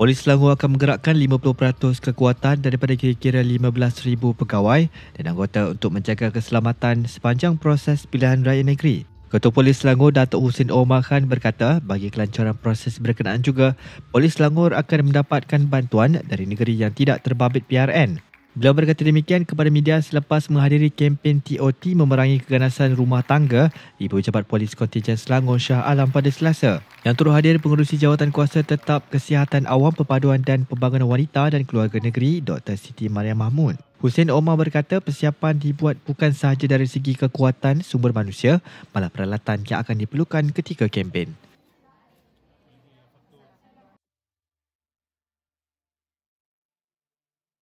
Polis Selangor akan menggerakkan 50% kekuatan daripada kira-kira 15,000 pegawai dan anggota untuk menjaga keselamatan sepanjang proses pilihan raya negeri. Ketua Polis Selangor Datuk Husin Omar Khan berkata bagi kelancaran proses berkenaan juga, Polis Selangor akan mendapatkan bantuan dari negeri yang tidak terbabit PRN. Beliau berkata demikian kepada media selepas menghadiri kempen TOT memerangi keganasan rumah tangga di Pejabat Polis Kontijen Selangor Shah Alam pada Selasa. Yang turut hadir pengurusi jawatan kuasa tetap Kesihatan Awam Perpaduan dan Pembangunan Wanita dan Keluarga Negeri Dr. Siti Mariam Mahmud. Hussein Omar berkata persiapan dibuat bukan sahaja dari segi kekuatan sumber manusia malah peralatan yang akan diperlukan ketika kempen.